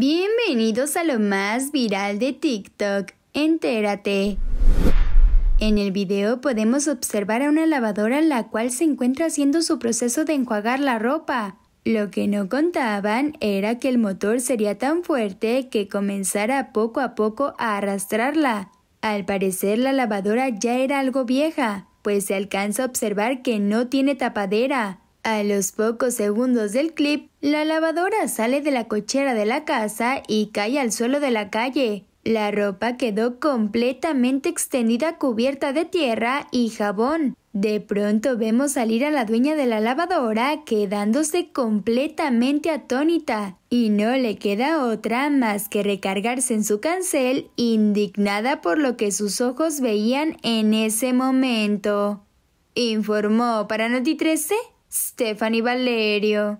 Bienvenidos a lo más viral de TikTok. Entérate. En el video podemos observar a una lavadora en la cual se encuentra haciendo su proceso de enjuagar la ropa. Lo que no contaban era que el motor sería tan fuerte que comenzara poco a poco a arrastrarla. Al parecer la lavadora ya era algo vieja, pues se alcanza a observar que no tiene tapadera, a los pocos segundos del clip, la lavadora sale de la cochera de la casa y cae al suelo de la calle. La ropa quedó completamente extendida cubierta de tierra y jabón. De pronto vemos salir a la dueña de la lavadora quedándose completamente atónita, y no le queda otra más que recargarse en su cancel, indignada por lo que sus ojos veían en ese momento. Informó para Noti 13 Stephanie Valerio,